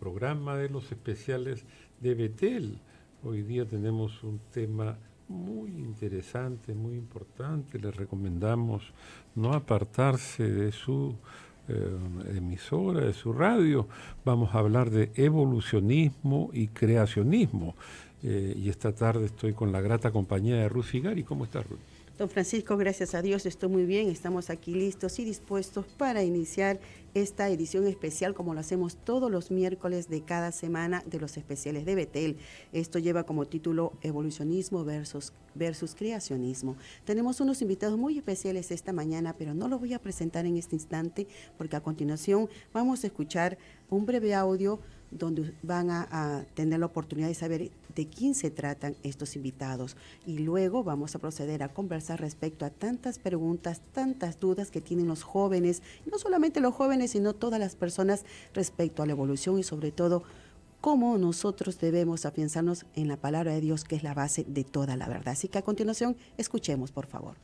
programa de los especiales de Betel. Hoy día tenemos un tema muy interesante, muy importante. Les recomendamos no apartarse de su eh, emisora, de su radio. Vamos a hablar de evolucionismo y creacionismo. Eh, y esta tarde estoy con la grata compañía de Ruth Figari. ¿Cómo estás, Ruth? Don Francisco, gracias a Dios, estoy muy bien, estamos aquí listos y dispuestos para iniciar esta edición especial como lo hacemos todos los miércoles de cada semana de los especiales de Betel. Esto lleva como título Evolucionismo versus, versus Creacionismo. Tenemos unos invitados muy especiales esta mañana, pero no los voy a presentar en este instante porque a continuación vamos a escuchar un breve audio donde van a, tener la oportunidad de saber de quién se tratan estos invitados. Y luego vamos a proceder a conversar respecto a tantas preguntas, tantas dudas que tienen los jóvenes, no solamente los jóvenes, sino todas las personas respecto a la evolución y sobre todo cómo nosotros debemos afianzarnos en la palabra de Dios, que es la base de toda la verdad. Así que a continuación, escuchemos, por favor.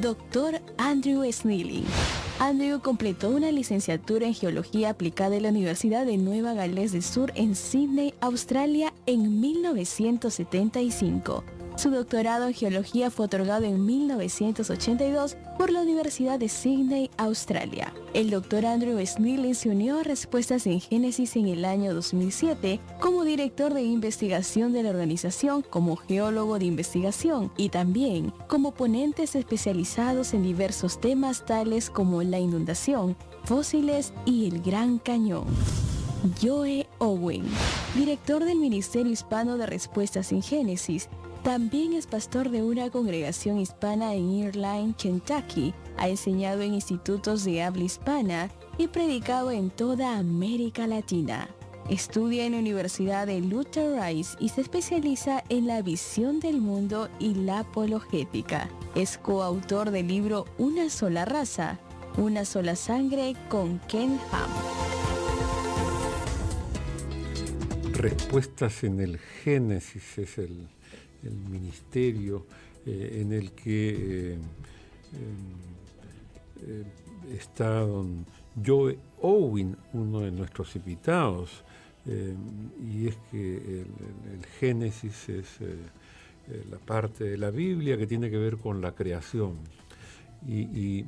Doctor Andrew Snelling. Andrew completó una licenciatura en Geología aplicada en la Universidad de Nueva Gales del Sur en Sydney, Australia, en 1975. Su doctorado en geología fue otorgado en 1982 por la Universidad de Sydney, Australia. El doctor Andrew Snelling se unió a Respuestas en Génesis en el año 2007 como director de investigación de la organización, como geólogo de investigación y también como ponentes especializados en diversos temas tales como la inundación, fósiles y el Gran Cañón. Joe Owen, director del Ministerio Hispano de Respuestas en Génesis, también es pastor de una congregación hispana en Irline, Kentucky. Ha enseñado en institutos de habla hispana y predicado en toda América Latina. Estudia en la Universidad de Luther Rice y se especializa en la visión del mundo y la apologética. Es coautor del libro Una sola raza, Una sola sangre con Ken Ham. Respuestas en el Génesis es el el ministerio eh, en el que eh, eh, está don Joe Owen, uno de nuestros invitados, y es que el, Génesis es la parte de la Biblia que tiene que ver con la creación. Y,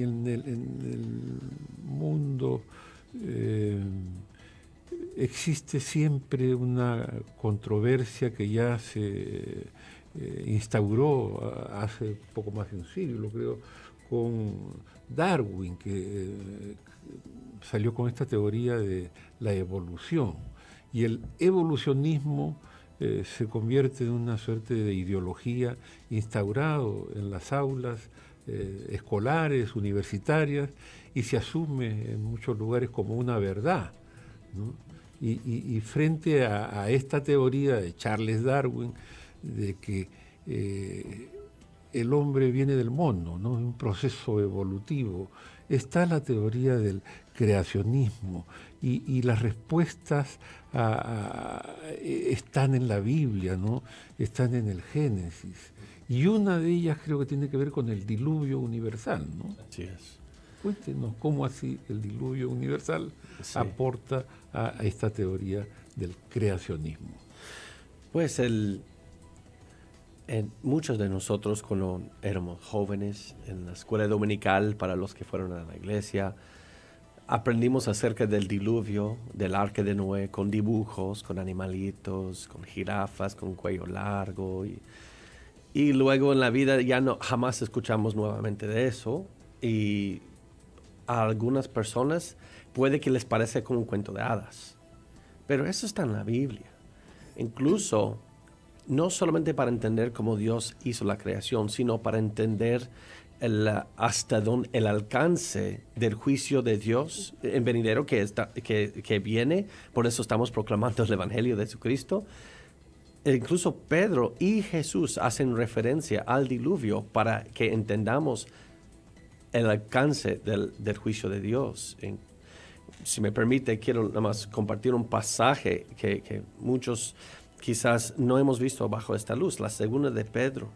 en, el, mundo existe siempre una controversia que ya se eh, instauró ah, hace poco más de un siglo, creo, con Darwin, que eh, salió con esta teoría de la evolución. Y el evolucionismo eh, se convierte en una suerte de ideología instaurado en las aulas escolares, universitarias, y se asume en muchos lugares como una verdad. ¿no? Y, frente a, esta teoría de Charles Darwin, de que eh, el hombre viene del mono, ¿no? un proceso evolutivo, está la teoría del creacionismo y, las respuestas están en la Biblia, ¿no? están en el Génesis. Y una de ellas creo que tiene que ver con el diluvio universal. ¿no? Cuéntenos cómo así el diluvio universal aporta a, esta teoría del creacionismo. Pues el, muchos de nosotros cuando éramos jóvenes en la escuela dominical, para los que fueron a la iglesia, aprendimos acerca del diluvio, del arca de Noé, con dibujos, con animalitos, con jirafas, con cuello largo. Y, y luego en la vida ya no, jamás escuchamos nuevamente de eso. Y algunas personas puede que les parezca como un cuento de hadas, pero eso está en la Biblia. Incluso no solamente para entender cómo Dios hizo la creación, sino para entender el, hasta dónde el alcance del juicio de Dios en venidero que, está, que, que viene. Por eso estamos proclamando el Evangelio de Jesucristo. E incluso Pedro y Jesús hacen referencia al diluvio para que entendamos el alcance del, juicio de Dios. si me permite, quiero nada más compartir un pasaje que, muchos quizás no hemos visto bajo esta luz, la segunda de Pedro,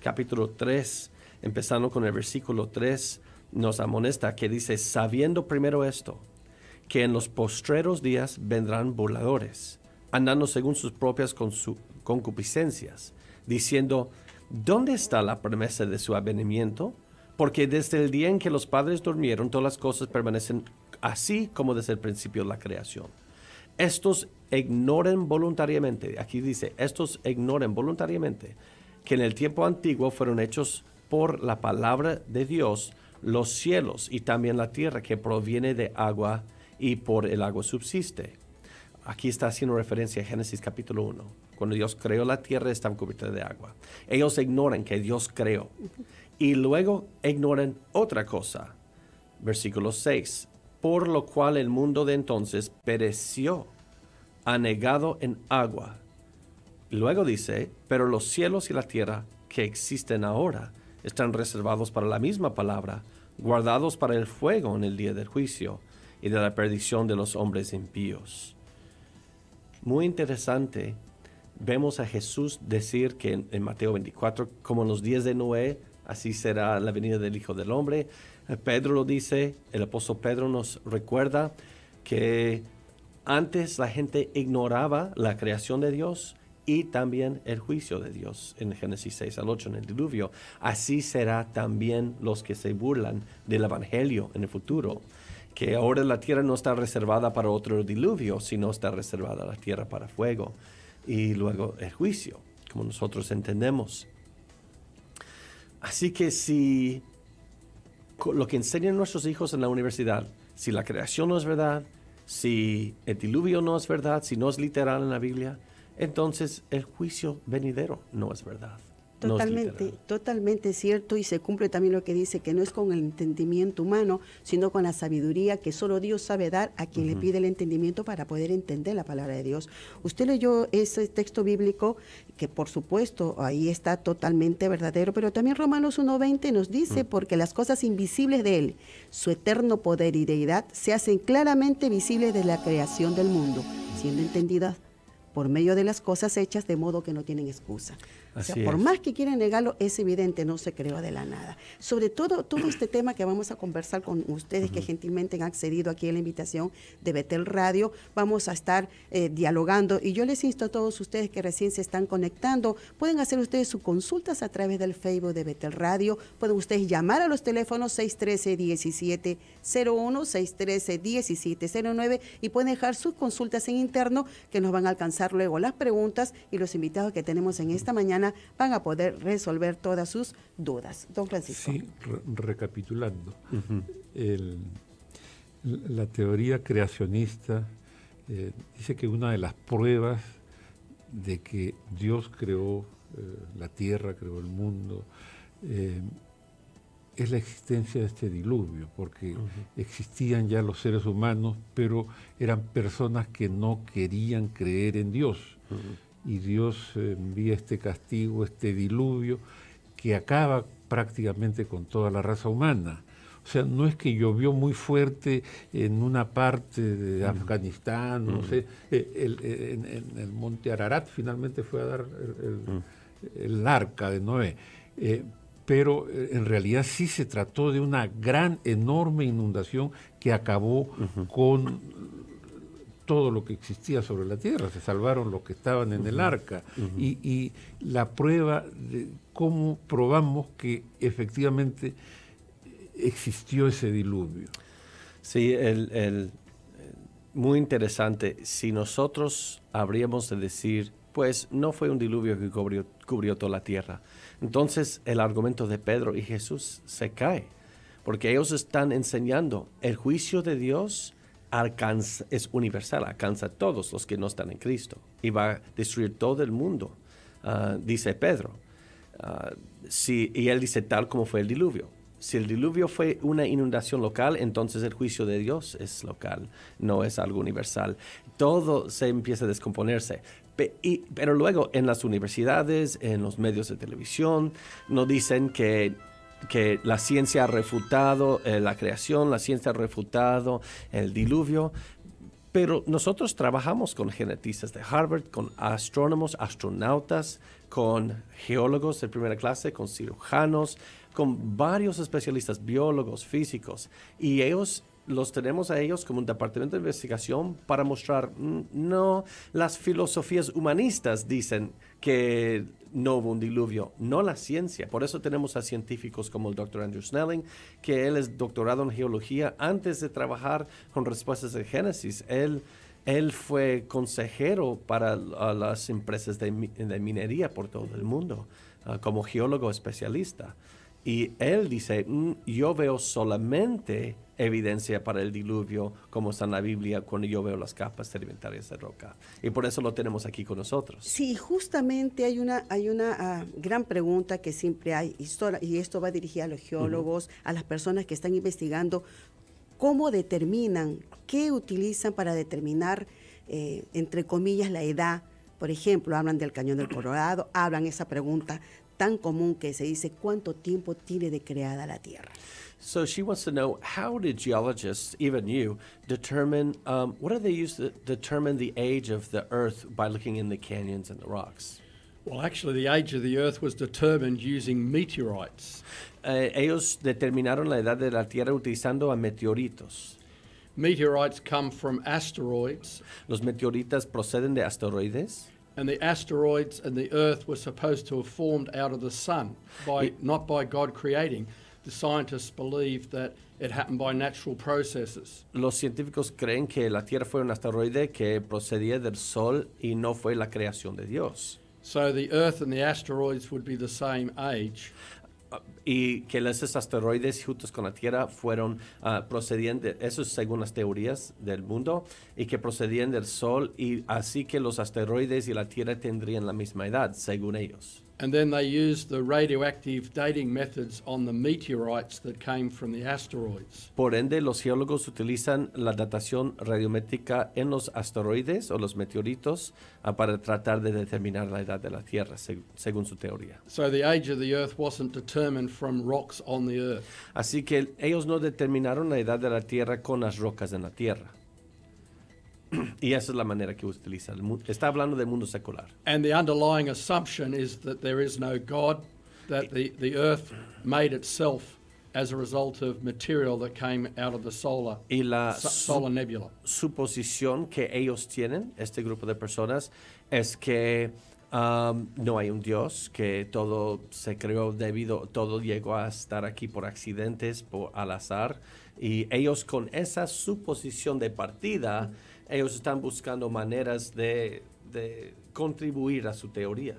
capítulo 3, empezando con el versículo 3, nos amonesta que dice, sabiendo primero esto, que en los postreros días vendrán voladores, andando según sus propias concupiscencias, diciendo, ¿dónde está la promesa de su avenimiento? porque desde el día en que los padres durmieron, todas las cosas permanecen así como desde el principio de la creación. Estos ignoren voluntariamente, aquí dice, estos ignoren voluntariamente que en el tiempo antiguo fueron hechos por la palabra de Dios los cielos y también la tierra que proviene de agua y por el agua subsiste. Aquí está haciendo referencia a Génesis capítulo 1. Cuando Dios creó la tierra estaba cubierta de agua. Ellos ignoran que Dios creó y luego ignoran otra cosa. Versículo 6. Por lo cual el mundo de entonces pereció, anegado en agua. Luego dice, pero los cielos y la tierra que existen ahora están reservados para la misma palabra, guardados para el fuego en el día del juicio y de la perdición de los hombres impíos. Muy interesante, vemos a Jesús decir que en, Mateo 24, como en los días de Noé, Así será la venida del Hijo del Hombre. Eh, Pedro lo dice, el apóstol Pedro nos recuerda que antes la gente ignoraba la creación de Dios y también el juicio de Dios en Génesis 6 al 8 en el diluvio. Así será también los que se burlan del Evangelio en el futuro, que ahora la tierra no está reservada para otro diluvio, sino está reservada la tierra para fuego y luego el juicio, como nosotros entendemos. Así que si lo que enseñan nuestros hijos en la universidad, si la creación no es verdad, si el diluvio no es verdad, si no es literal en la Biblia, entonces el juicio venidero no es verdad. Totalmente, totalmente cierto y se cumple también lo que dice, que no es con el entendimiento humano, sino con la sabiduría que solo Dios sabe dar a quien le pide el entendimiento para poder entender la palabra de Dios. Usted leyó ese texto bíblico que por supuesto ahí está totalmente verdadero, pero también Romanos 1.20 nos dice, mm. porque las cosas invisibles de Él, su eterno poder y deidad, se hacen claramente visibles desde la creación del mundo, siendo entendidas por medio de las cosas hechas de modo que no tienen excusa por más que quieran negarlo, es evidente, no se creó de la nada. Sobre todo, todo este tema que vamos a conversar con ustedes, que gentilmente han accedido aquí a la invitación de Betel Radio, vamos a estar eh, dialogando. Y yo les insto a todos ustedes que recién se están conectando, pueden hacer ustedes sus consultas a través del Facebook de Betel Radio, pueden ustedes llamar a los teléfonos 613-1701, 613-1709 y pueden dejar sus consultas en interno que nos van a alcanzar luego las preguntas y los invitados que tenemos en esta mañana van a poder resolver todas sus dudas. Don Francisco. Sí, recapitulando, la teoría creacionista eh, dice que una de las pruebas de que Dios creó eh, la tierra, creó el mundo, eh, es la existencia de este diluvio, porque existían ya los seres humanos, pero eran personas que no querían creer en Dios y Dios envía este castigo, este diluvio, que acaba prácticamente con toda la raza humana. O sea, no es que llovió muy fuerte en una parte de Afganistán, no sé, eh, eh, en, el monte Ararat finalmente fue a dar el, arca de Noé. Eh, pero en realidad sí se trató de una gran, enorme inundación que acabó con todo lo que existía sobre la tierra, se salvaron los que estaban en el arca. y, la prueba de cómo probamos que efectivamente existió ese diluvio. Sí, el, muy interesante. Si nosotros habríamos de decir, pues no fue un diluvio que cubrió toda la tierra, entonces el argumento de Pedro y Jesús se cae, porque ellos están enseñando el juicio de Dios alcanza, es universal, alcanza a todos los que no están en Cristo y va a destruir todo el mundo, ah, dice Pedro. Ah, y él dice tal como fue el diluvio. Si el diluvio fue una inundación local, entonces el juicio de Dios es local, no es algo universal. Todo se empieza a descomponerse. pero luego en las universidades, en los medios de televisión, nos dicen que que la ciencia ha refutado eh, la creación, la ciencia ha refutado el diluvio, pero nosotros trabajamos con genetistas de Harvard, con astrónomos, astronautas, con geólogos de primera clase, con cirujanos, con varios especialistas, biólogos, físicos, y ellos los tenemos a ellos como un departamento de investigación para mostrar, mm, no, las filosofías humanistas dicen que no hubo un diluvio, no la ciencia. Por eso tenemos a científicos como el doctor Andrew Snelling, que él es doctorado en geología antes de trabajar con respuestas de Génesis. Él, fue consejero para las empresas de, minería por todo el mundo, ah, como geólogo especialista. Y él dice, mm, yo veo solamente evidencia para el diluvio como está en la Biblia cuando yo veo las capas sedimentarias de roca. Y por eso lo tenemos aquí con nosotros. Sí, justamente hay una, hay una ah, gran pregunta que siempre hay, y esto, y esto va dirigido a los geólogos, a las personas que están investigando, cómo determinan, qué utilizan para determinar, eh, entre comillas, la edad. Por ejemplo, hablan del cañón del Colorado, hablan esa pregunta tan común que se dice cuánto tiempo tiene de creada la Tierra. So she wants to know how did geologists, even you, determine um, what do they use to determine the age of the Earth by looking in the canyons and the rocks? Well, actually, the age of the Earth was determined using meteorites. Eh, ellos determinaron la edad de la Tierra utilizando a meteoritos. Meteorites come from asteroids. Los meteoritas proceden de asteroides. and the asteroids and the Earth were supposed to have formed out of the sun, by not by God creating. The scientists believe that it happened by natural processes. Los científicos creen que la Tierra fue un asteroide que procedía del Sol y no fue la creación de Dios. So the Earth and the asteroids would be the same age. y que esos asteroides juntos con la Tierra fueron procediendo ah, procedían de, eso según las teorías del mundo, y que procedían del Sol, y así que los asteroides y la Tierra tendrían la misma edad, según ellos. And then they used the radioactive dating methods on the meteorites that came from Por ende, los geólogos utilizan la datación radiométrica en los asteroides o los meteoritos ah, para tratar de determinar la edad de la Tierra, según su teoría. Así que ellos no determinaron la edad de la Tierra con las rocas en la Tierra y esa es la manera que utiliza. Está hablando del mundo secular. y la Suposición que ellos tienen, este grupo de personas, es que um, no hay un Dios, que todo se creó debido, todo llegó a estar aquí por accidentes, por al azar. Y ellos con esa suposición de partida ellos están buscando maneras de, contribuir a su teoría.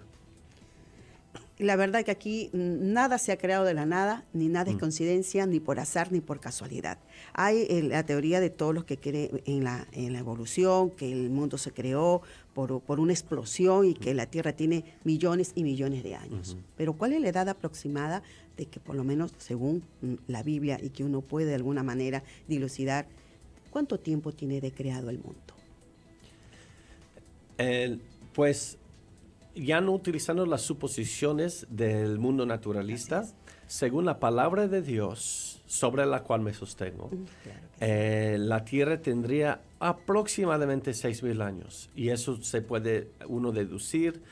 La verdad que aquí nada se ha creado de la nada, ni nada es mm. coincidencia, ni por azar, ni por casualidad. Hay eh, la teoría de todos los que creen en la, evolución, que el mundo se creó por, una explosión y que mm. la Tierra tiene millones y millones de años. Pero ¿cuál es la edad aproximada de que por lo menos según mm, la Biblia y que uno puede de alguna manera dilucidar ¿Cuánto tiempo tiene de creado el mundo? pues ya no utilizando las suposiciones del mundo naturalista, según la palabra de Dios, sobre la cual me sostengo, mm, eh, la Tierra tendría aproximadamente 6.000 años. Y eso se puede uno deducir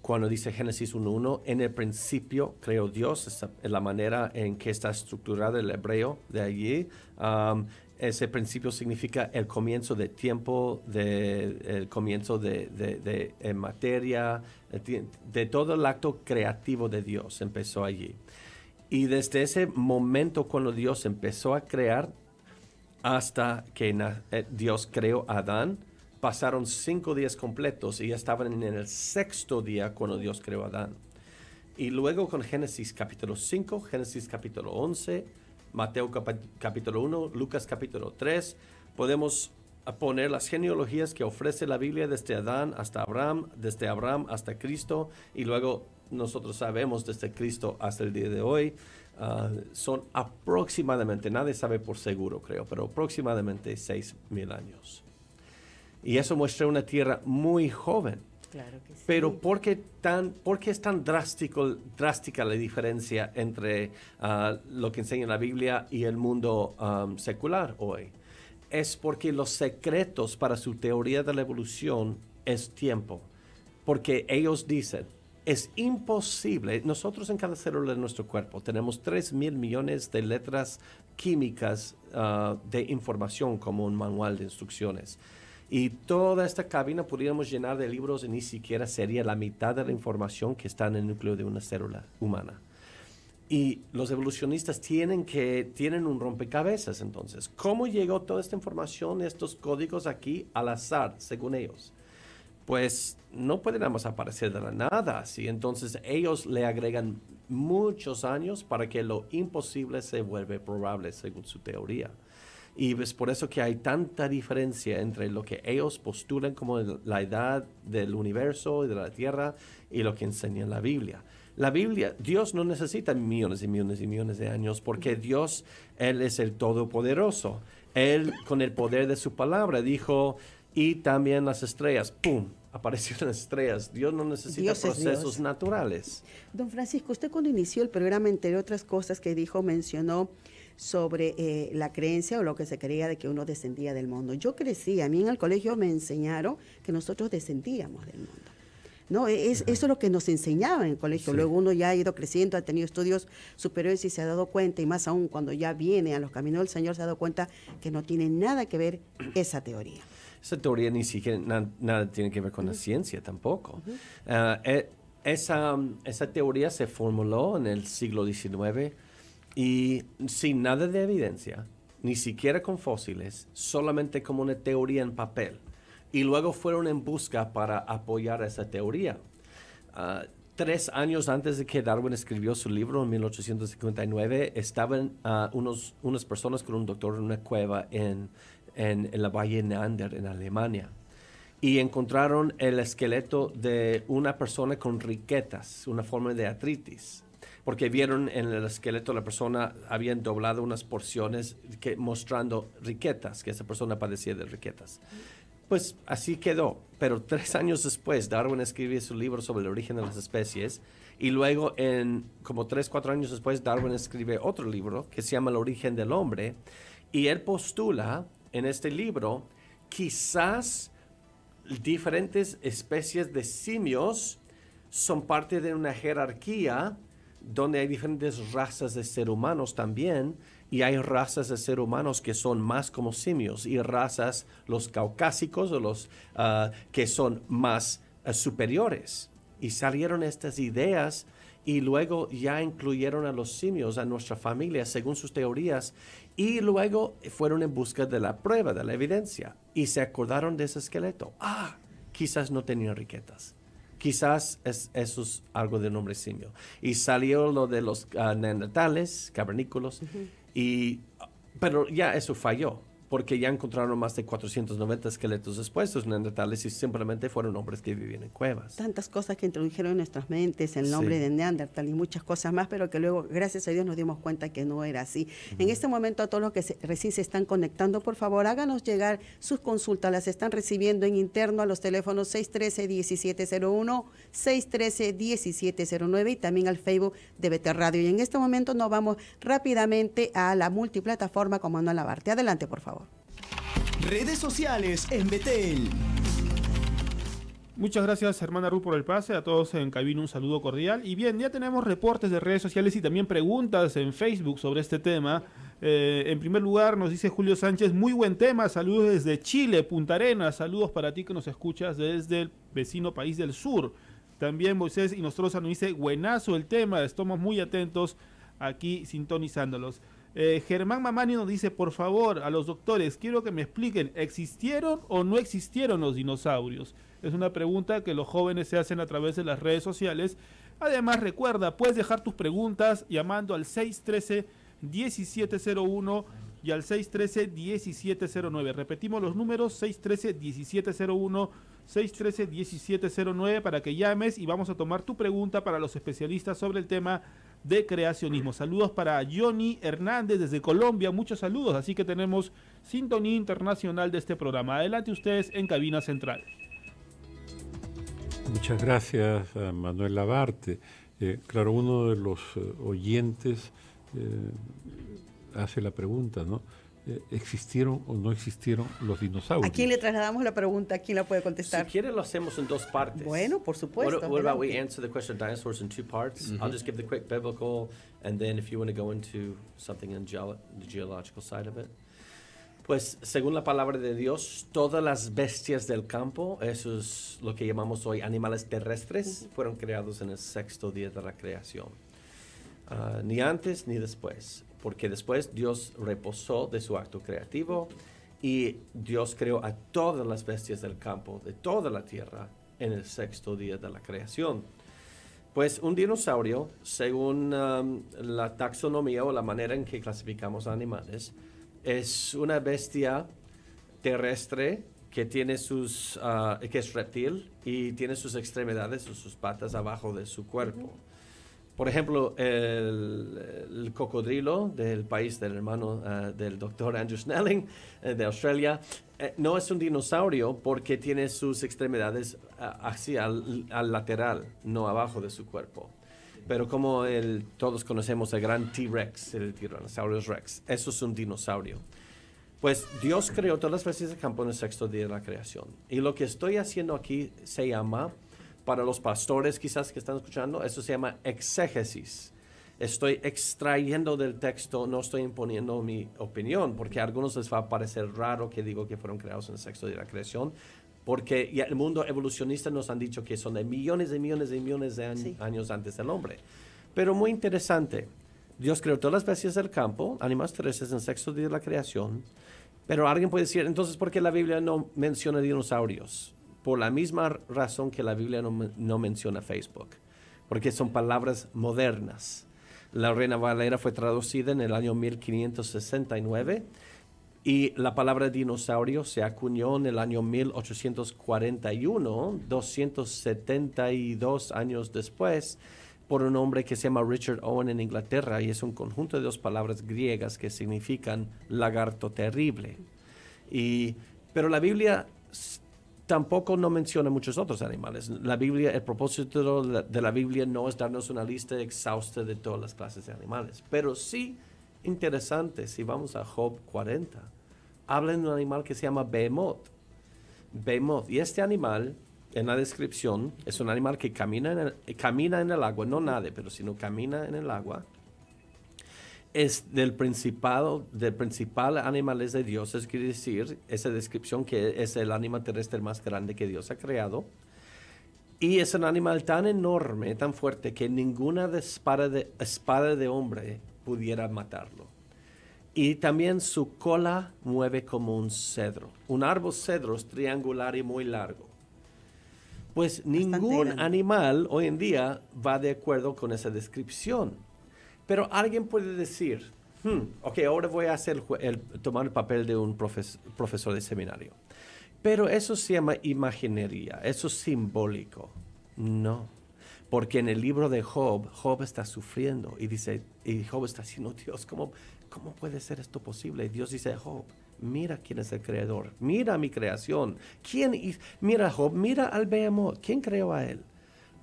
cuando dice Génesis 1.1, en el principio creó Dios, es la manera en que está estructurado el hebreo de allí, ese principio significa el comienzo de tiempo, de, el comienzo de, eh, materia, eh, de todo el acto creativo de Dios empezó allí. Y desde ese momento cuando Dios empezó a crear hasta que eh, Dios creó a Adán, pasaron cinco días completos y ya estaban en el sexto día cuando Dios creó a Adán. Y luego con Génesis capítulo 5, Génesis capítulo 11, Mateo capítulo 1, Lucas capítulo 3. Podemos poner las genealogías que ofrece la Biblia desde Adán hasta Abraham, desde Abraham hasta Cristo y luego nosotros sabemos desde Cristo hasta el día de hoy. Ah, son aproximadamente, nadie sabe por seguro creo, pero aproximadamente mil años. Y eso muestra una tierra muy joven pero ¿por qué, tan, por es tan drástico, drástica la diferencia entre ah, lo que enseña la Biblia y el mundo secular hoy? Es porque los secretos para su teoría de la evolución es tiempo. Porque ellos dicen, es imposible. Nosotros en cada célula de nuestro cuerpo tenemos 3 mil millones de letras químicas ah, de información como un manual de instrucciones. Y toda esta cabina pudiéramos llenar de libros y ni siquiera sería la mitad de la información que está en el núcleo de una célula humana. Y los evolucionistas tienen que tienen un rompecabezas entonces. ¿Cómo llegó toda esta información, estos códigos aquí al azar, según ellos? Pues no pueden aparecer de la nada, así. Entonces ellos le agregan muchos años para que lo imposible se vuelve probable, según su teoría. Y es por eso que hay tanta diferencia entre lo que ellos postulan como la edad del universo y de la tierra y lo que enseña la Biblia. La Biblia, Dios no necesita millones y millones y millones de años porque Dios, Él es el Todopoderoso. Él con el poder de su palabra dijo, y también las estrellas, ¡pum! aparecieron las estrellas. Dios no necesita procesos naturales. Don Francisco, usted cuando inició el programa, entre otras cosas que dijo, mencionó sobre eh, la creencia o lo que se creía de que uno descendía del mundo. Yo crecí, a mí en el colegio me enseñaron que nosotros descendíamos del mundo. ¿no? E-, es, eso es lo que nos enseñaba en el colegio. Luego uno ya ha ido creciendo, ha tenido estudios superiores y se ha dado cuenta, y más aún cuando ya viene a los caminos del Señor, se ha dado cuenta que no tiene nada que ver esa teoría. Esa teoría ni siquiera nada tiene que ver con la ciencia tampoco. Ah, e, esa, esa teoría se formuló en el siglo XIX y sin nada de evidencia, ni siquiera con fósiles, solamente como una teoría en papel. Y luego fueron en busca para apoyar esa teoría. Ah, tres años antes de que Darwin escribió su libro en 1859, estaban ah, unos, unas personas con un doctor en una cueva en, la Valle neander en Alemania. Y encontraron el esqueleto de una persona con riquetas, una forma de artritis porque vieron en el esqueleto de la persona, habían doblado unas porciones que, mostrando riquetas, que esa persona padecía de riquetas. Pues así quedó, pero tres años después Darwin escribe su libro sobre el origen de las especies y luego en como tres, cuatro años después Darwin escribe otro libro que se llama El origen del hombre y él postula en este libro quizás diferentes especies de simios son parte de una jerarquía donde hay diferentes razas de ser humanos también, y hay razas de ser humanos que son más como simios, y razas, los caucásicos o los ah, que son más ah, superiores. Y salieron estas ideas y luego ya incluyeron a los simios, a nuestra familia, según sus teorías, y luego fueron en busca de la prueba, de la evidencia, y se acordaron de ese esqueleto. Ah, quizás no tenía riquetas Quizás es, eso es algo de nombre simio. Y salió lo de los ah, neonatales, cavernículos, y, ah, pero ya eso falló porque ya encontraron más de 490 esqueletos expuestos neandertales y simplemente fueron hombres que vivían en cuevas. Tantas cosas que introdujeron en nuestras mentes, el nombre de neandertal y muchas cosas más, pero que luego, gracias a Dios, nos dimos cuenta que no era así. En este momento, a todos los que recién se están conectando, por favor, háganos llegar sus consultas. Las están recibiendo en interno a los teléfonos 613-1701, 613-1709 y también al Facebook de Veter Radio. Y en este momento nos vamos rápidamente a la multiplataforma con a Lavarte. Adelante, por favor. Redes sociales en Betel. Muchas gracias, hermana Ruth, por el pase. A todos en cabina un saludo cordial. Y bien, ya tenemos reportes de redes sociales y también preguntas en Facebook sobre este tema. Eh, en primer lugar, nos dice Julio Sánchez, muy buen tema. Saludos desde Chile, Punta Arenas. Saludos para ti que nos escuchas desde el vecino país del sur. También Moisés y nosotros nos dice, buenazo el tema. Estamos muy atentos aquí sintonizándolos. Eh, Germán Mamani nos dice, por favor, a los doctores, quiero que me expliquen, ¿existieron o no existieron los dinosaurios? Es una pregunta que los jóvenes se hacen a través de las redes sociales. Además, recuerda, puedes dejar tus preguntas llamando al 613-1701 y al 613-1709. Repetimos los números, 613-1701. 613-1709 para que llames y vamos a tomar tu pregunta para los especialistas sobre el tema de creacionismo. Saludos para Johnny Hernández desde Colombia, muchos saludos, así que tenemos sintonía internacional de este programa. Adelante ustedes en cabina central. Muchas gracias a Manuel Labarte. Eh, claro, uno de los eh, oyentes eh, hace la pregunta, ¿no? Eh, existieron o no existieron los dinosaurios. ¿A quién le trasladamos la pregunta? quién la puede contestar? Si quiere lo hacemos en dos partes. Bueno, por supuesto. What, what about we answer the question of dinosaurs in two parts? Mm-hmm. I'll just give the quick biblical, and then if you want to go into something in the geological side of it. Pues según la palabra de Dios, todas las bestias del campo, eso es lo que llamamos hoy animales terrestres, fueron creados en el sexto día de la creación. Ah, ni antes ni después porque después Dios reposó de su acto creativo y Dios creó a todas las bestias del campo, de toda la tierra, en el sexto día de la creación. Pues un dinosaurio, según um, la taxonomía o la manera en que clasificamos animales, es una bestia terrestre que tiene uh, que es reptil y tiene sus extremidades o sus patas abajo de su cuerpo. Por ejemplo, el, cocodrilo del país del hermano eh, del doctor Andrew Snelling eh, de Australia eh, no es un dinosaurio porque tiene sus extremidades así al, lateral, no abajo de su cuerpo. Pero como el, todos conocemos el gran T-Rex, el Tyrannosaurus Rex, eso es un dinosaurio. Pues Dios creó todas las especies de campo en el sexto día de la creación. Y lo que estoy haciendo aquí se llama para los pastores quizás que están escuchando, eso se llama exégesis. Estoy extrayendo del texto, no estoy imponiendo mi opinión, porque a algunos les va a parecer raro que digo que fueron creados en el sexto día de la creación, porque el mundo evolucionista nos han dicho que son de millones y millones y millones de años, antes del hombre. Pero muy interesante, Dios creó todas las especies del campo, animales terrestres en el sexto día de la creación, pero alguien puede decir, entonces, ¿por qué la Biblia no menciona dinosaurios? por la misma razón que la Biblia no, no menciona Facebook, porque son palabras modernas. La Reina Valera fue traducida en el año 1569 y la palabra dinosaurio se acuñó en el año 1841, 272 años después, por un hombre que se llama Richard Owen en Inglaterra y es un conjunto de dos palabras griegas que significan lagarto terrible. Y, pero la Biblia tampoco no menciona muchos otros animales. La Biblia, el propósito de la Biblia no es darnos una lista exhausta de todas las clases de animales, pero sí interesante, si vamos a Job 40, hablan de un animal que se llama Behemoth. Behemoth, y este animal, en la descripción, es un animal que camina en el, camina en el agua, no nade, pero sino camina en el agua es del principado, del principal animales de Dios, es decir, esa descripción que es el animal terrestre más grande que Dios ha creado. Y es un animal tan enorme, tan fuerte, que ninguna espada, de, espada de hombre pudiera matarlo. Y también su cola mueve como un cedro. Un árbol cedro es triangular y muy largo. Pues ningún animal hoy en día va de acuerdo con esa descripción. Pero alguien puede decir, hmm, ok, ahora voy a hacer el, tomar el papel de un profesor de seminario. Pero eso se llama imaginería, eso es simbólico. No, porque en el libro de Job, Job está sufriendo y dice, y Job está diciendo, Dios, ¿cómo, cómo puede ser esto posible? Y Dios dice, Job, mira quién es el creador, mira mi creación, quién, mira Job, mira al Behemoth, ¿quién creó a él?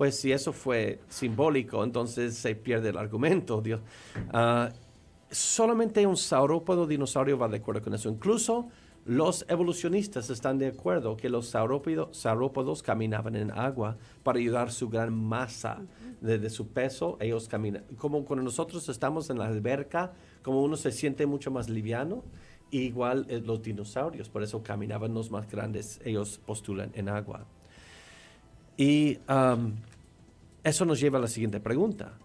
pues si eso fue simbólico, entonces se pierde el argumento, Dios. Ah, solamente un saurópodo dinosaurio va de acuerdo con eso. Incluso los evolucionistas están de acuerdo que los saurópodos, caminaban en agua para ayudar su gran masa de, su peso. Ellos caminan. Como cuando nosotros estamos en la alberca, como uno se siente mucho más liviano, igual eh, los dinosaurios, por eso caminaban los más grandes, ellos postulan en agua. Y eso nos lleva a la siguiente pregunta.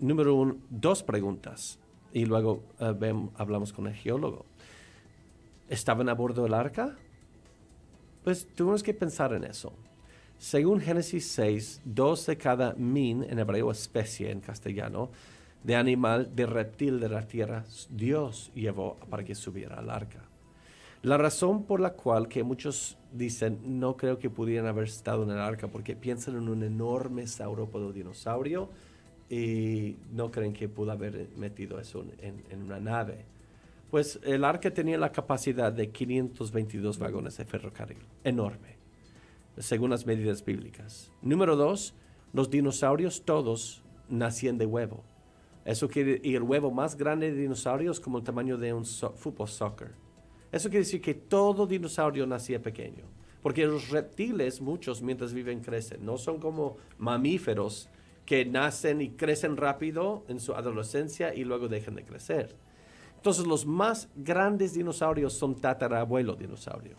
Número uno, dos preguntas. Y luego eh, hablamos con el geólogo. ¿Estaban a bordo del arca? Pues tuvimos que pensar en eso. Según Génesis 6, dos de cada min, en hebreo especie en castellano, de animal, de reptil de la tierra, Dios llevó para que subiera al arca. La razón por la cual que muchos dicen, no creo que pudieran haber estado en el arca porque piensan en un enorme saurópodo dinosaurio y no creen que pudo haber metido eso en, una nave. Pues el arca tenía la capacidad de 522 vagones de ferrocarril, enorme, según las medidas bíblicas. Número dos, los dinosaurios todos nacían de huevo. Eso quiere, y el huevo más grande de dinosaurios como el tamaño de un fútbol soccer eso quiere decir que todo dinosaurio nacía pequeño, porque los reptiles, muchos mientras viven, crecen, no son como mamíferos que nacen y crecen rápido en su adolescencia y luego dejan de crecer. Entonces los más grandes dinosaurios son tatarabuelo dinosaurio.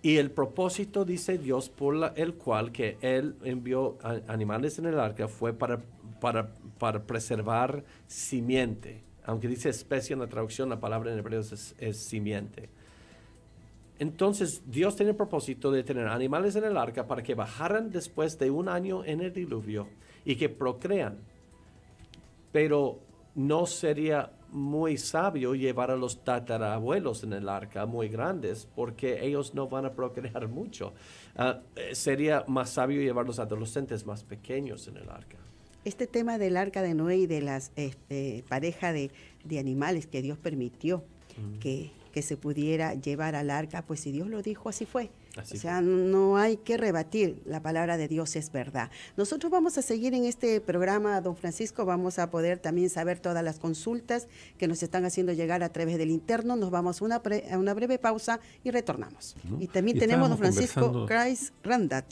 Y el propósito, dice Dios, por el cual que Él envió animales en el arca fue para, para, para preservar simiente aunque dice especie en la traducción, la palabra en hebreo es, simiente. Entonces Dios tiene el propósito de tener animales en el arca para que bajaran después de un año en el diluvio y que procrean. Pero no sería muy sabio llevar a los tatarabuelos en el arca muy grandes porque ellos no van a procrear mucho. Ah, eh, sería más sabio llevar a adolescentes más pequeños en el arca este tema del arca de Noé y de las este, pareja de, animales que Dios permitió que, se pudiera llevar al arca, pues si Dios lo dijo, así fue. o sea, no hay que rebatir, la palabra de Dios es verdad. Nosotros vamos a seguir en este programa, don Francisco, vamos a poder también saber todas las consultas que nos están haciendo llegar a través del interno. Nos vamos a una, breve pausa y retornamos. Y también tenemos, don Francisco, Christ Randat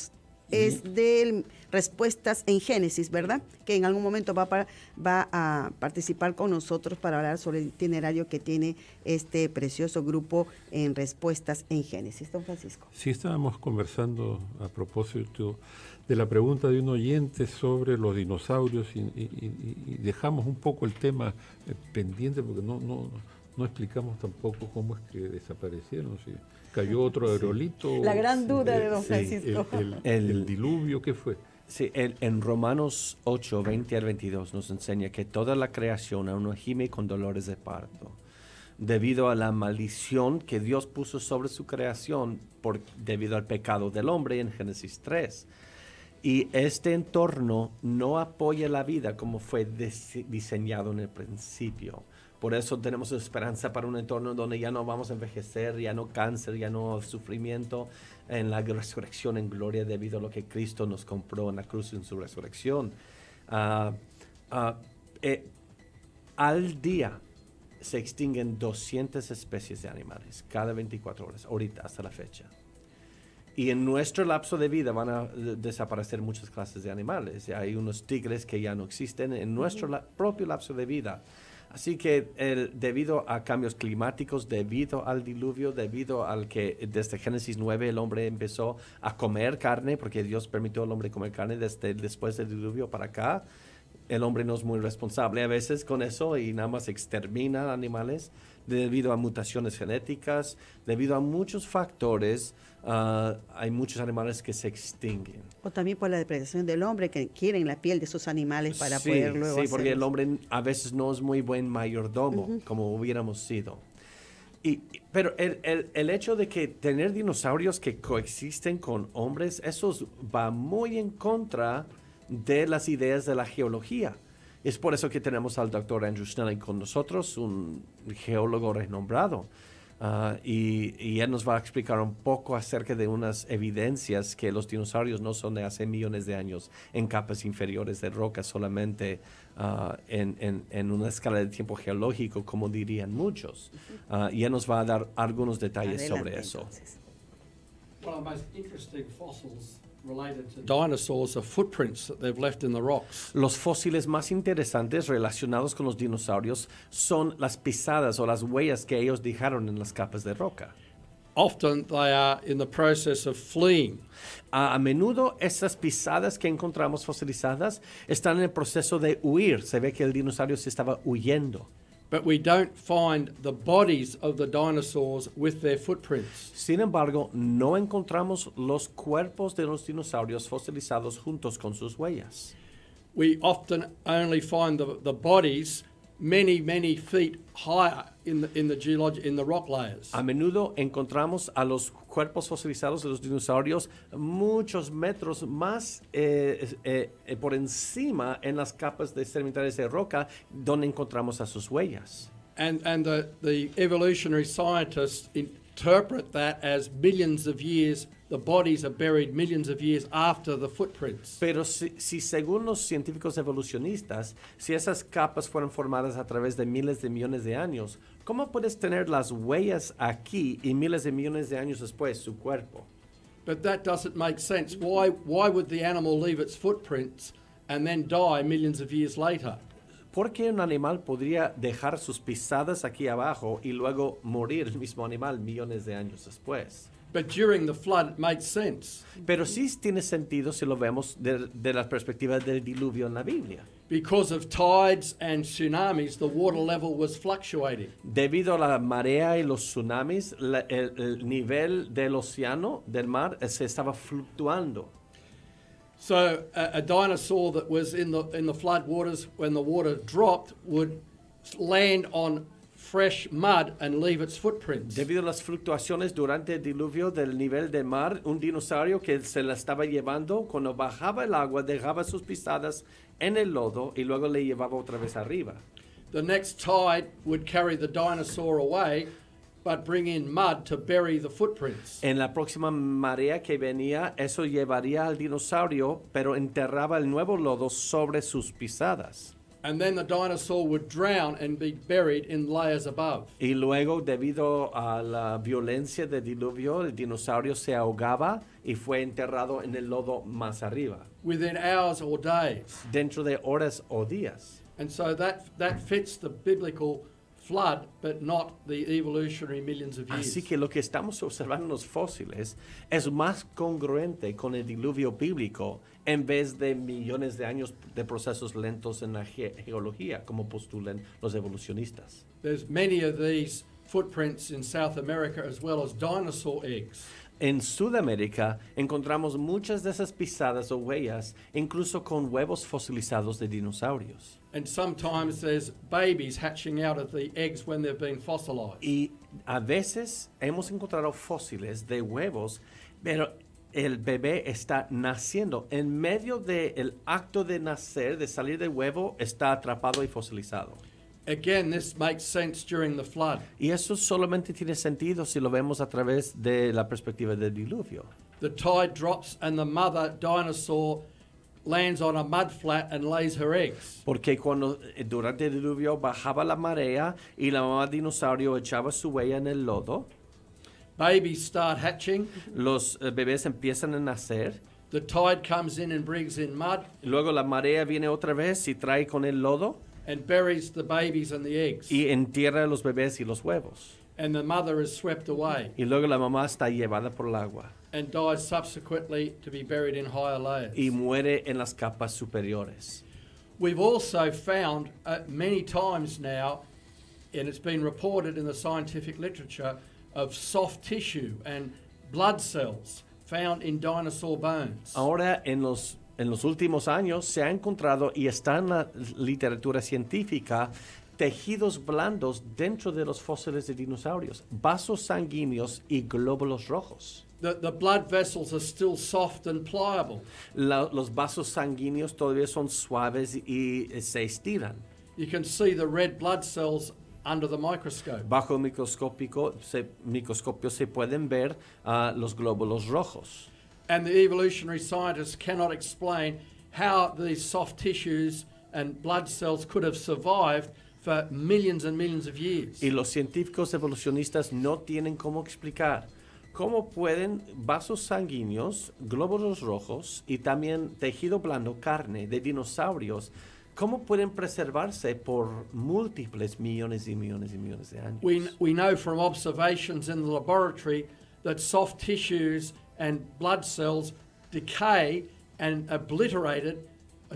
es de Respuestas en Génesis, ¿verdad? Que en algún momento va, va a participar con nosotros para hablar sobre el itinerario que tiene este precioso grupo en Respuestas en Génesis. Don Francisco. Sí, estábamos conversando a propósito de la pregunta de un oyente sobre los dinosaurios y, dejamos un poco el tema eh, pendiente porque no, no explicamos tampoco cómo es que desaparecieron. ¿sí? cayó otro aerolito. La gran duda de eh, don Francisco. El, diluvio, ¿qué fue? Sí, en Romanos 8, 20 al 22 nos enseña que toda la creación aún gime con dolores de parto, debido a la maldición que Dios puso sobre su creación por, debido al pecado del hombre en Génesis 3. Y este entorno no apoya la vida como fue diseñado en el principio. Por eso tenemos esperanza para un entorno donde ya no vamos a envejecer, ya no cáncer, ya no sufrimiento, en la resurrección en gloria debido a lo que Cristo nos compró en la cruz en su resurrección. Ah, ah, eh, al día se extinguen 200 especies de animales cada 24 horas, ahorita hasta la fecha. Y en nuestro lapso de vida van a desaparecer muchas clases de animales. Hay unos tigres que ya no existen en nuestro propio lapso de vida. Así que debido a cambios climáticos, debido al diluvio, debido al que desde Génesis 9 el hombre empezó a comer carne, porque Dios permitió al hombre comer carne desde después del diluvio para acá, el hombre no es muy responsable a veces con eso y nada más extermina animales debido a mutaciones genéticas, debido a muchos factores, ah, hay muchos animales que se extinguen. O también por la depredación del hombre, que quieren la piel de sus animales para poder luego. Sí, porque el hombre a veces no es muy buen mayordomo, como hubiéramos sido. Y, pero el, el, el, hecho de que tener dinosaurios que coexisten con hombres, eso va muy en contra de las ideas de la geología. Es por eso que tenemos al doctor Andrew Snelling con nosotros, un geólogo renombrado. Ah, y, él nos va a explicar un poco acerca de unas evidencias que los dinosaurios no son de hace millones de años en capas inferiores de roca solamente ah, en, una escala de tiempo geológico, como dirían muchos. Ah, y él nos va a dar algunos detalles sobre eso. the most interesting los fósiles más interesantes relacionados con los dinosaurios son las pisadas o las huellas que ellos dejaron en las capas de roca. Often they are in the process of fleeing. A, menudo esas pisadas que encontramos fosilizadas están en el proceso de huir. Se ve que el dinosaurio se estaba huyendo. but we don't find the bodies of the dinosaurs with their footprints. Sin embargo, no encontramos los cuerpos de los dinosaurios fosilizados juntos con sus huellas. We often only find the, the bodies many, many feet higher in the, in the geologic, in the rock layers. A menudo encontramos a los cuerpos fosilizados de los dinosaurios muchos metros más eh, eh, eh, por encima en las capas de sedimentarias de roca donde encontramos a sus huellas. And, and the, the evolutionary scientists interpret that as millions of years The bodies are buried millions of years after the footprints. Pero si, si, según los científicos evolucionistas, si esas capas fueron formadas a través de miles de millones de años, ¿cómo puedes tener las huellas aquí y miles de millones de años después su cuerpo? But that doesn't make sense. Why why would the animal leave its footprints and then die millions of years later? ¿Por qué un animal podría dejar sus pisadas aquí abajo y luego morir el mismo animal millones de años después? But during the flood, it makes sense. Pero sí tiene sentido si lo vemos de, de las perspectivas del diluvio en la Biblia. Because of tides and tsunamis, the water level was fluctuating. Debido a la marea y los tsunamis, la, el, el, nivel del océano, del mar, eh, se estaba fluctuando. So a, a dinosaur that was in the in the flood waters when the water dropped would land on Debido a las fluctuaciones durante el diluvio del nivel del mar, un dinosaurio que se la estaba llevando, cuando bajaba el agua, dejaba sus pisadas en el lodo y luego le llevaba otra vez arriba. En la próxima marea que venía, eso llevaría al dinosaurio, pero enterraba el nuevo lodo sobre sus pisadas. Y luego, debido a la violencia del diluvio, el dinosaurio se ahogaba y fue enterrado en el lodo más arriba. Within hours or days. Dentro de horas o días. And so that, that fits the biblical flood, but not the evolutionary millions of years. Así que lo que estamos observando en los fósiles es más congruente con el diluvio bíblico en vez de millones de años de procesos lentos en la geología, como postulan los evolucionistas. En Sudamérica encontramos muchas de esas pisadas o huellas, incluso con huevos fosilizados de dinosaurios. Y a veces hemos encontrado fósiles de huevos, pero el bebé está naciendo. En medio del acto de nacer, de salir del huevo, está atrapado y fosilizado. Again, this makes sense during the flood. Y eso solamente tiene sentido si lo vemos a través de la perspectiva del diluvio. The tide drops and the mother dinosaur lands on a and lays her eggs. Porque cuando eh, durante el diluvio bajaba la marea y la mamá dinosaurio echaba su huella en el lodo. Babies start hatching. Los eh, bebés empiezan a nacer. The tide comes in and brings in mud. Luego la marea viene otra vez y trae con el lodo. And buries the babies and the eggs. Y entierra los bebés y los huevos. And the mother is swept away. Y luego la mamá está llevada por el agua. And dies subsequently to be buried in higher layers. Y muere en las capas superiores. We've also found uh, many times now, and it's been reported in the scientific literature, of soft tissue and blood cells found in dinosaur bones. Ahora en los en los últimos años se ha encontrado y está en la literatura científica tejidos blandos dentro de los fósiles de dinosaurios, vasos sanguíneos y glóbulos rojos. blood vessels los vasos sanguíneos todavía son suaves y, y se estiran. You can see the red blood cells Bajo el microscópico, microscopio se pueden ver ah, los glóbulos rojos. explain blood cells Y los científicos evolucionistas no tienen cómo explicar cómo pueden vasos sanguíneos, glóbulos rojos y también tejido blando, carne de dinosaurios ¿Cómo pueden preservarse por múltiples millones y millones y millones de años? We, we know from observations in the laboratory that soft tissues and blood cells decay and uh,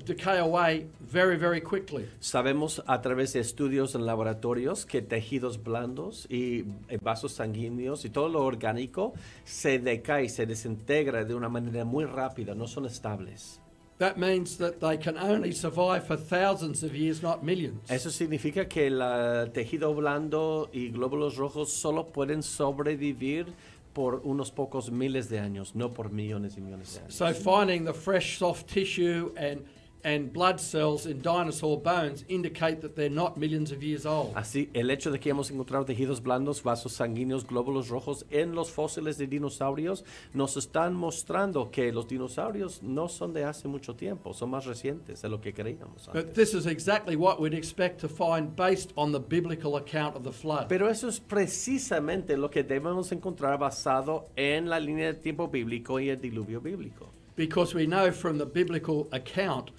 decay away very, very quickly. Sabemos a través de estudios en laboratorios que tejidos blandos y eh, vasos sanguíneos y todo lo orgánico se decae, se desintegra de una manera muy rápida, no son estables. That means that they can only survive for thousands of years, not millions. Eso significa que el eh, tejido blando y glóbulos rojos solo pueden sobrevivir por unos pocos miles de años, no por millones y millones de años. So finding the fresh soft tissue and blood cells Así, el hecho de que hemos encontrado tejidos blandos, vasos sanguíneos, glóbulos rojos en los fósiles de dinosaurios nos están mostrando que los dinosaurios no son de hace mucho tiempo, son más recientes de lo que creíamos. Pero eso es precisamente lo que debemos encontrar basado en la línea de tiempo bíblico y el diluvio bíblico. Because we know from the biblical account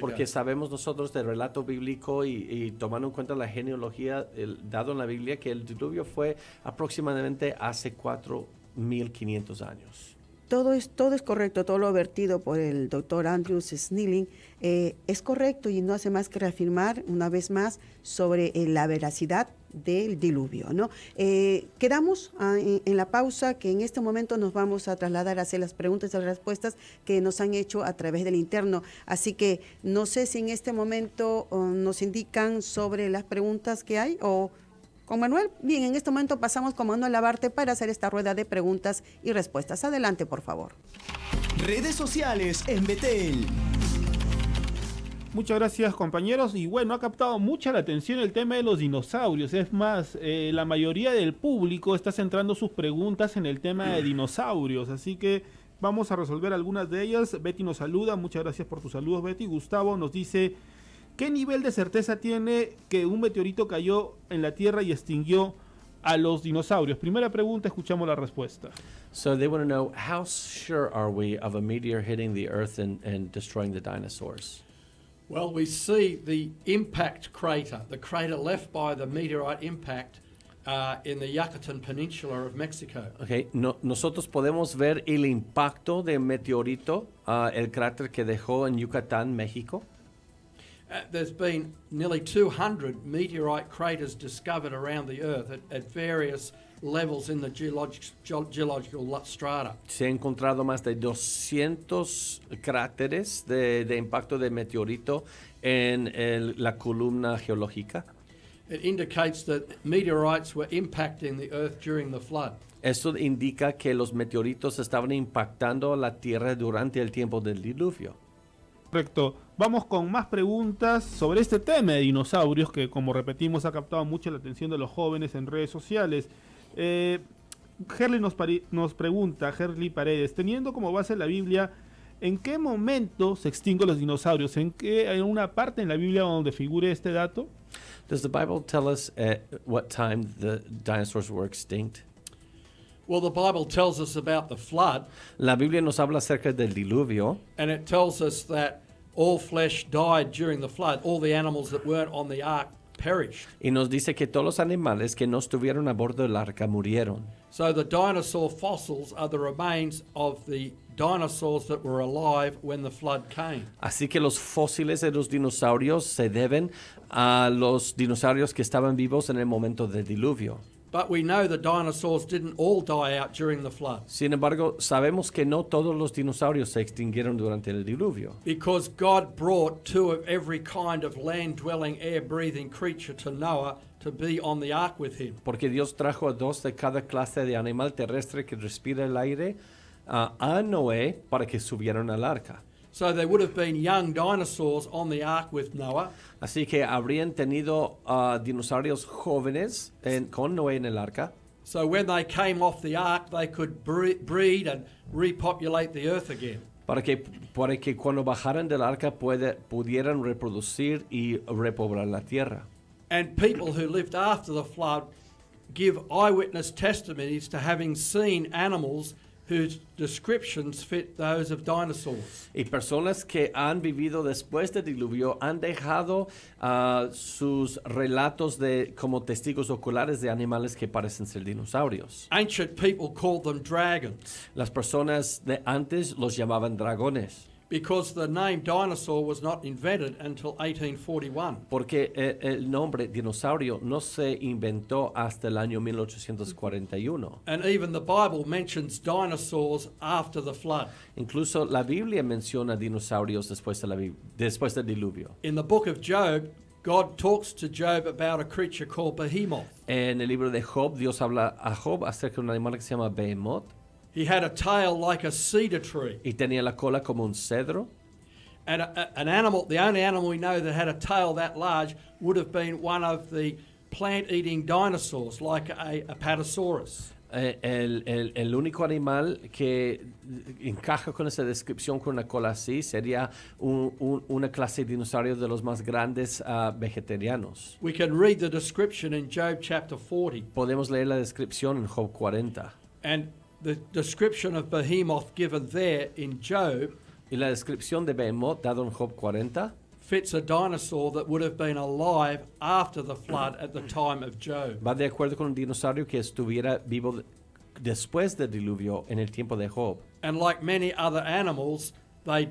porque sabemos nosotros del relato bíblico y, tomando en cuenta la genealogía el, dado en la Biblia que el diluvio fue aproximadamente hace 4500 años. Todo es, todo es correcto, todo lo vertido por el doctor Andrews Snelling eh, es correcto y no hace más que reafirmar una vez más sobre eh, la veracidad del diluvio. ¿no? Eh, quedamos ah, en, la pausa que en este momento nos vamos a trasladar a hacer las preguntas y las respuestas que nos han hecho a través del interno. Así que no sé si en este momento oh, nos indican sobre las preguntas que hay o con Manuel. Bien, en este momento pasamos con Manuel Labarte para hacer esta rueda de preguntas y respuestas. Adelante, por favor. Redes sociales en Betel. Muchas gracias compañeros y bueno, ha captado mucha la atención el tema de los dinosaurios. Es más, eh, la mayoría del público está centrando sus preguntas en el tema de dinosaurios, así que vamos a resolver algunas de ellas. Betty nos saluda, muchas gracias por tus saludos Betty. Gustavo nos dice, ¿qué nivel de certeza tiene que un meteorito cayó en la Tierra y extinguió a los dinosaurios? Primera pregunta, escuchamos la respuesta. So they want to know, how sure are we of a meteor hitting the Earth and destroying the dinosaurs? Well, we see the impact crater, the crater left by the meteorite impact. Uh, in the Yucatan Peninsula of Mexico. Okay, no, nosotros podemos ver el impacto del meteorito, uh, el cráter que dejó en Yucatán, México. Uh, there's been nearly 200 meteorite craters discovered around the Earth at, at various Se ha encontrado más de 200 cráteres de, impacto de meteorito en la columna geológica. It indicates that meteorites were impacting the earth during the flood. Esto indica que los meteoritos estaban impactando la Tierra durante el tiempo del diluvio. Correcto. Vamos con más preguntas sobre este tema de dinosaurios que, como repetimos, ha captado mucha la atención de los jóvenes en redes sociales. Eh, Herley nos, nos pregunta, Herley Paredes, teniendo como base la Biblia, ¿en qué momento se extinguen los dinosaurios? ¿En qué hay una parte en la Biblia donde figure este dato? Does the Bible tell us at what time the dinosaurs were extinct? Well, the Bible tells us about the flood. La Biblia nos habla acerca del diluvio. And it tells us that all flesh died during the flood. All the animals that weren't on the ark y nos dice que todos los animales que no estuvieron a bordo del arca murieron. Así que los fósiles de los dinosaurios se deben a los dinosaurios que estaban vivos en el momento del diluvio. But we know the dinosaurs didn't all die out during the flood. Sin embargo, sabemos que no todos los dinosaurios se extinguieron durante el diluvio. Because God brought two of every kind of land-dwelling, air-breathing creature to Noah to be on the ark with him. Porque Dios trajo a dos de cada clase de animal terrestre que respira el aire uh, a Noé para que subieran al arca. So they would have been young dinosaurs on the ark with Noah. Así que habrían tenido uh, dinosaurios jóvenes en, con Noé en el arca. So when they came off the ark, they could breed and repopulate the earth again. Para que, para que cuando bajaran del arca puede, pudieran reproducir y repoblar la tierra. And people who lived after the flood give eyewitness testimonies to having seen animals whose fit those of dinosaurs. Y personas que han vivido después del diluvio han dejado ah, sus relatos de como testigos oculares de animales que parecen ser dinosaurios. people called them dragons. Las personas de antes los llamaban dragones. Because the name dinosaur was not invented until 1841. Porque eh, el nombre dinosaurio no se inventó hasta el año 1841. And even the Bible mentions dinosaurs after the flood. Incluso la Biblia menciona dinosaurios después de la, después del diluvio. In the book of Job, God talks to Job about a creature called Behemoth. En el libro de Job, Dios habla a Job acerca de un animal que se llama Behemoth. He had a tail like a cedar tree. Y tenía la cola como un cedro. And a, a, an animal, the only animal we know that had a tail that large would have been one of the plant-eating dinosaurs, like a apatosaurus. Eh, el, el, el, único animal que encaja con esa descripción con una cola así sería un, un, una clase de dinosaurios de los más grandes uh, vegetarianos. We can read the description in Job chapter 40. Podemos leer la descripción en Job 40. And the description of Behemoth given there in Job y la descripción de Behemoth dado en Job 40 fits a dinosaur that would have been alive after the flood at the time of Job. Va de acuerdo con un dinosaurio que estuviera vivo después del diluvio en el tiempo de Job. And like many other animals, Y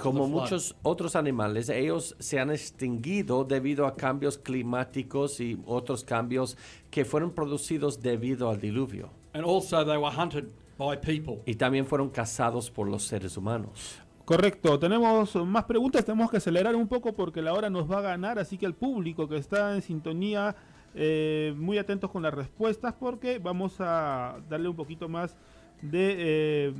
como muchos otros animales, ellos se han extinguido debido a cambios climáticos y otros cambios que fueron producidos debido al diluvio. Y también fueron cazados por los seres humanos. Correcto, tenemos más preguntas, tenemos que acelerar un poco porque la hora nos va a ganar, así que el público que está en sintonía eh, muy atentos con las respuestas porque vamos a darle un poquito más de eh,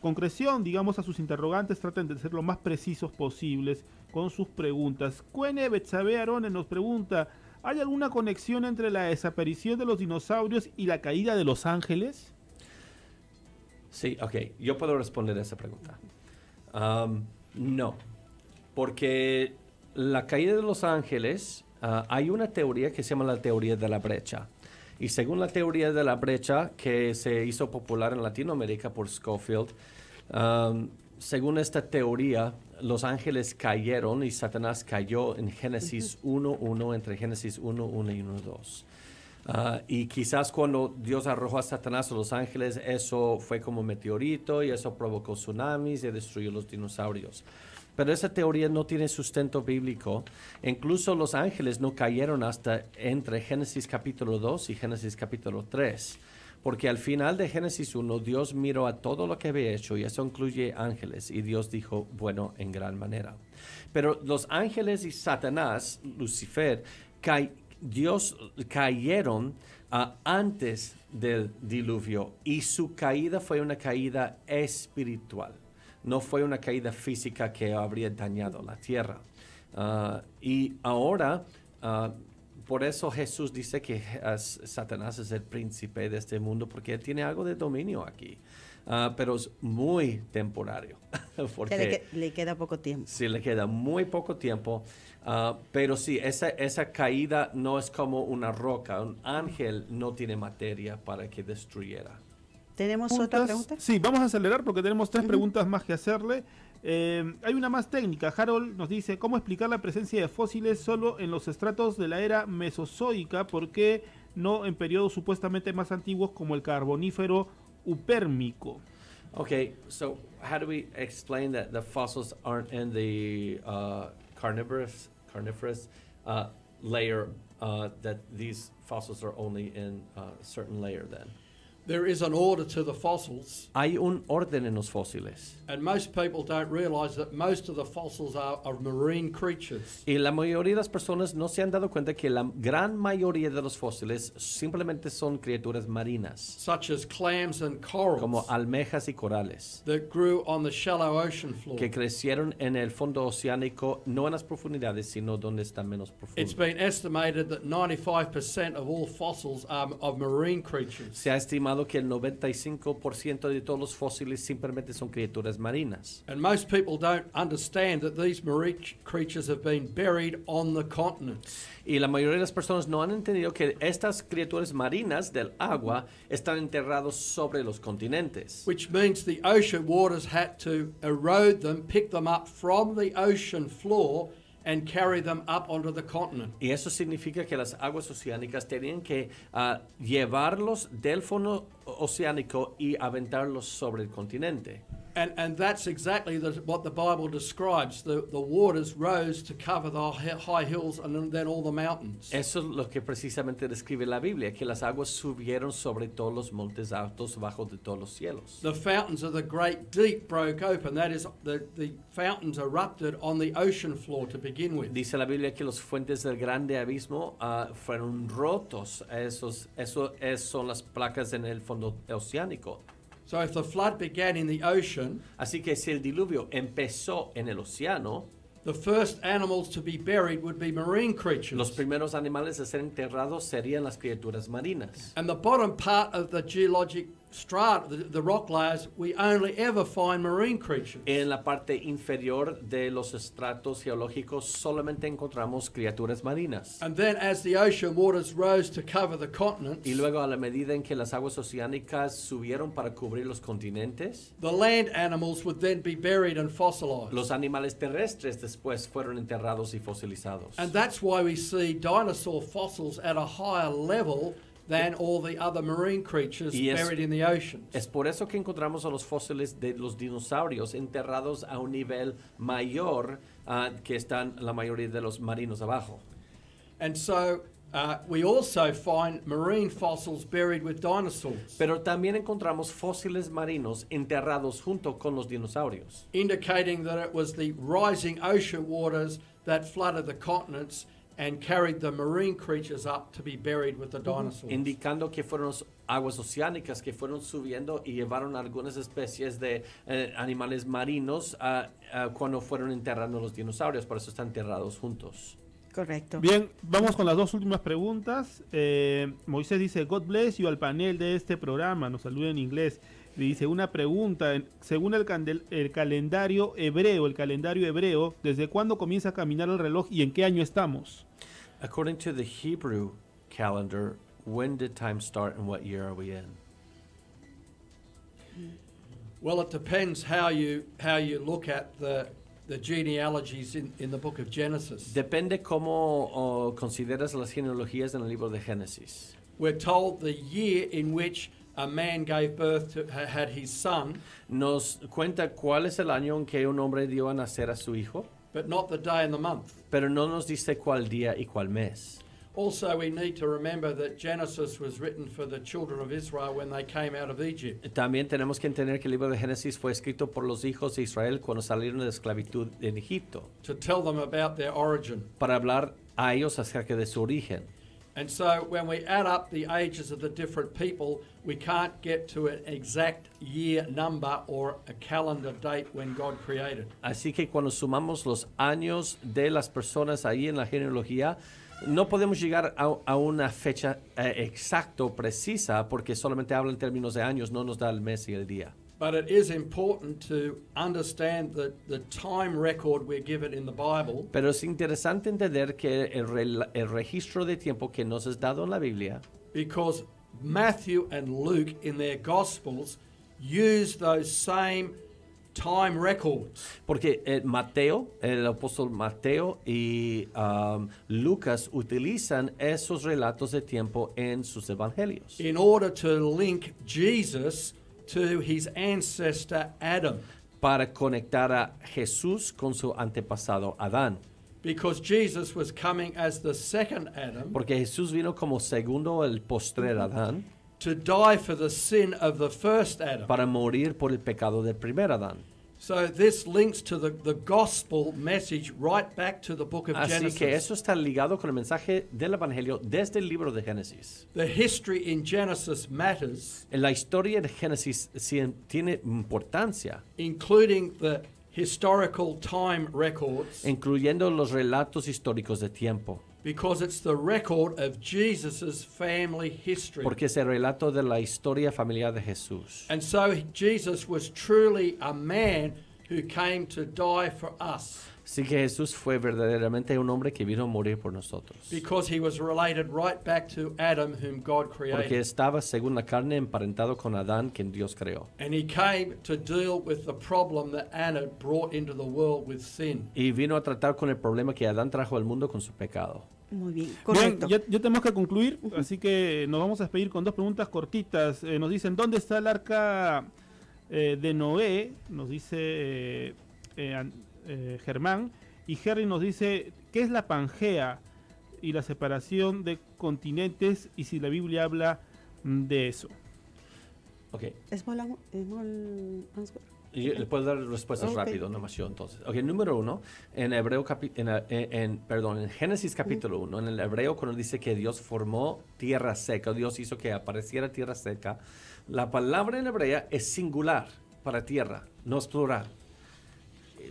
concreción, digamos, a sus interrogantes. Traten de ser lo más precisos posibles con sus preguntas. Cuene Betsabe nos pregunta: ¿Hay alguna conexión entre la desaparición de los dinosaurios y la caída de los ángeles? Sí, ok, yo puedo responder a esa pregunta. no, porque la caída de los ángeles Ah, hay una teoría que se llama la teoría de la brecha. Y según la teoría de la brecha que se hizo popular en Latinoamérica por Schofield, según esta teoría, los ángeles cayeron y Satanás cayó en Génesis 1.1, entre Génesis 1.1 y 1.2. Ah, y quizás cuando Dios arrojó a Satanás a los ángeles, eso fue como meteorito y eso provocó tsunamis y destruyó los dinosaurios. Pero esa teoría no tiene sustento bíblico. Incluso los ángeles no cayeron hasta entre Génesis capítulo 2 y Génesis capítulo 3. Porque al final de Génesis 1, Dios miró a todo lo que había hecho, y eso incluye ángeles, y Dios dijo, bueno, en gran manera. Pero los ángeles y Satanás, Lucifer, cayeron Dios cayeron ah, antes del diluvio y su caída fue una caída espiritual, no fue una caída física que habría dañado la tierra. Ah, y ahora, ah, por eso Jesús dice que Satanás es el príncipe de este mundo porque él tiene algo de dominio aquí. pero es muy temporario. Porque le, queda poco tiempo. Sí, le queda muy poco tiempo. Ah, pero sí, esa, esa caída no es como una roca. Un ángel no tiene materia para que destruyera. ¿Tenemos otra pregunta? Sí, vamos a acelerar porque tenemos tres preguntas más que hacerle. Eh, hay una más técnica. Harold nos dice, ¿cómo explicar la presencia de fósiles solo en los estratos de la era mesozoica? ¿Por qué no en periodos supuestamente más antiguos como el carbonífero upérmico? Ok, so how do we explain that the fossils aren't in the uh, carnivorous, carnivorous uh, layer uh, that these fossils are only in uh, a certain layer then. There is an order to the fossils. Hay un orden en los fósiles. And most people don't realize that most of the fossils are, of marine creatures. Y la mayoría de las personas no se han dado cuenta que la gran mayoría de los fósiles simplemente son criaturas marinas. Such as clams and corals. Como almejas y corales. That grew on the shallow ocean floor. Que crecieron en el fondo oceánico, no en las profundidades, sino donde están menos profundo. It's been estimated that 95% of all fossils are of marine creatures. Se ha estimado que el 95% de todos los fósiles simplemente son criaturas marinas. And most people don't understand that these marine creatures have been buried on the continents. Y la mayoría de las personas no han entendido que estas criaturas marinas del agua están enterrados sobre los continentes. Which means the ocean waters had to erode them, pick them up from the ocean floor up the continent. Y eso significa que las aguas oceánicas tenían que ah, llevarlos del fondo oceánico y aventarlos sobre el continente. And, and that's exactly the, what the Bible describes. The, the waters rose to cover the high hills and then all the mountains. Eso es lo que precisamente describe la Biblia, que las aguas subieron sobre todos los montes altos bajo de todos los cielos. The fountains of the great deep broke open. That is, the, the fountains erupted on the ocean floor to begin with. Dice la Biblia que los fuentes del grande abismo uh, fueron rotos. Esos, eso, eso son las placas en el fondo oceánico. So if the flood began in the ocean, así que si el diluvio empezó en el océano, the first animals to be buried would be marine creatures. Los primeros animales a ser enterrados serían las criaturas marinas. And the bottom part of the geologic strata, the, the rock layers, we only ever find marine creatures. En la parte inferior de los estratos geológicos solamente encontramos criaturas marinas. And then as the ocean waters rose to cover the continents, y luego a la medida en que las aguas oceánicas subieron para cubrir los continentes, the land animals would then be buried and fossilized. Los animales terrestres después fueron enterrados y fosilizados. And that's why we see dinosaur fossils at a higher level than all the other marine creatures es, buried in the oceans. Es por eso que encontramos a los fósiles de los dinosaurios enterrados a un nivel mayor uh, que están la mayoría de los marinos abajo. And so uh, we also find marine fossils buried with dinosaurs. Pero también encontramos fósiles marinos enterrados junto con los dinosaurios. Indicating that it was the rising ocean waters that flooded the continents Indicando que fueron aguas oceánicas que fueron subiendo y llevaron algunas especies de eh, animales marinos cuando fueron enterrando los dinosaurios, por eso están enterrados juntos. Correcto. Bien, vamos con las dos últimas preguntas. Eh, Moisés dice, God bless you al panel de este programa, nos saluda en inglés. Dice una pregunta, según el, candel, el calendario hebreo, el calendario hebreo, ¿desde cuándo comienza a caminar el reloj y en qué año estamos? According to the Hebrew calendar, when did time start and what year are we in? Well, it depends how you how you look at the the genealogies in, in the book of Genesis. Depende cómo consideras las genealogías en el libro de Génesis. We're told the year in which nos cuenta cuál es el año en que un hombre dio a nacer a su hijo. Pero no nos dice cuál día y cuál mes. Also, we También tenemos que entender que el libro de Génesis fue escrito por los hijos de Israel cuando salieron de esclavitud en Egipto. Para hablar a ellos acerca de su origen. Así que cuando sumamos los años de las personas ahí en la genealogía, no podemos llegar a, una fecha eh, exacta o precisa, porque solamente habla en términos de años, no nos da el mes y el día. But it is important to understand the, the time record we're given in the Bible. Pero es interesante entender que el, re, el registro de tiempo que nos es dado en la Biblia. Because Matthew and Luke in their Gospels use those same time records. Porque eh, Mateo, el apóstol Mateo y um, Lucas utilizan esos relatos de tiempo en sus evangelios. In order to link Jesus Para conectar a Jesús con su antepasado Adán. Porque Jesús vino como segundo el postrer Adán. Para morir por el pecado del primer Adán. Así que eso está ligado con el mensaje del evangelio desde el libro de Génesis. The history in Genesis matters. La historia de Génesis tiene importancia. Including the historical time records. Incluyendo los relatos históricos de tiempo. Because it's the record of Jesus's family history. Porque es el relato de la historia familiar de Jesús. And so Jesus was truly a man who came to die for us. Así que Jesús fue verdaderamente un hombre que vino a morir por nosotros. Porque estaba según la carne emparentado con Adán quien Dios creó. Y vino a tratar con el problema que Adán trajo al mundo con su pecado. Muy bien, correcto. Bien, ya, tenemos que concluir, así que nos vamos a despedir con dos preguntas cortitas. Eh, nos dicen, ¿dónde está el arca eh, de Noé? Nos dice... Eh, eh eh, Germán. Y Harry nos dice, ¿qué es la Pangea y la separación de continentes y si la Biblia habla mm, de eso? Ok. ¿Es mal, eh, le puedo dar respuestas rápido, nomás yo entonces. Ok, número uno, en Hebreo eh, en, perdón, en Génesis capítulo uno, en el Hebreo cuando dice que Dios formó tierra seca, Dios hizo que apareciera tierra seca, la palabra en hebrea es singular para tierra, no es plural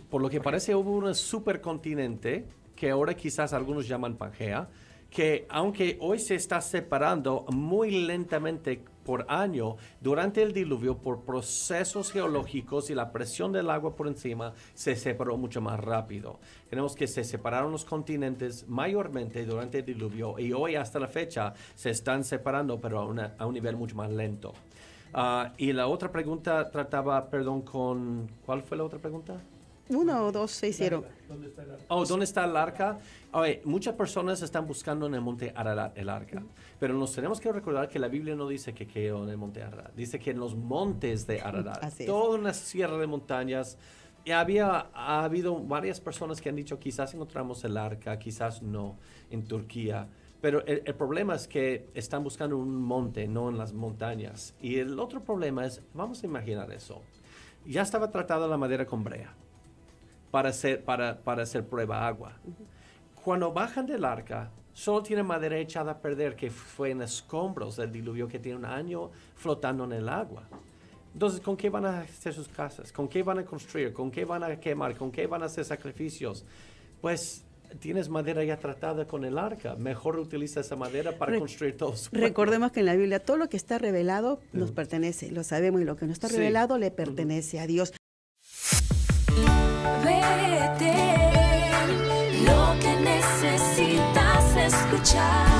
por lo que parece hubo un supercontinente que ahora quizás algunos llaman Pangea, que aunque hoy se está separando muy lentamente por año, durante el diluvio, por procesos geológicos y la presión del agua por encima, se separó mucho más rápido. Tenemos que se separaron los continentes mayormente durante el diluvio y hoy hasta la fecha se están separando, pero a, a un nivel mucho más lento. Ah, y la otra pregunta trataba, perdón, con... ¿Cuál fue la otra pregunta? Uno o dos se hicieron. ¿Dónde está el arca? Oh, ¿dónde está el arca? muchas personas están buscando en el monte Ararat el arca, pero nos tenemos que recordar que la Biblia no dice que quedó en el monte Ararat, dice que en los montes de Ararat, toda una sierra de montañas. Y había ha habido varias personas que han dicho quizás encontramos el arca, quizás no, en Turquía. Pero el, el, problema es que están buscando un monte, no en las montañas. Y el otro problema es, vamos a imaginar eso. Ya estaba tratada la madera con brea para hacer, para, para hacer prueba agua. Cuando bajan del arca, solo tienen madera echada a perder que fue en escombros del diluvio que tiene un año flotando en el agua. Entonces, ¿con qué van a hacer sus casas? ¿Con qué van a construir? ¿Con qué van a quemar? ¿Con qué van a hacer sacrificios? Pues tienes madera ya tratada con el arca. Mejor utiliza esa madera para construir todo. Recordemos que en la Biblia todo lo que está revelado nos pertenece, lo sabemos, y lo que no está revelado le pertenece a Dios. Lo que necesitas escuchar.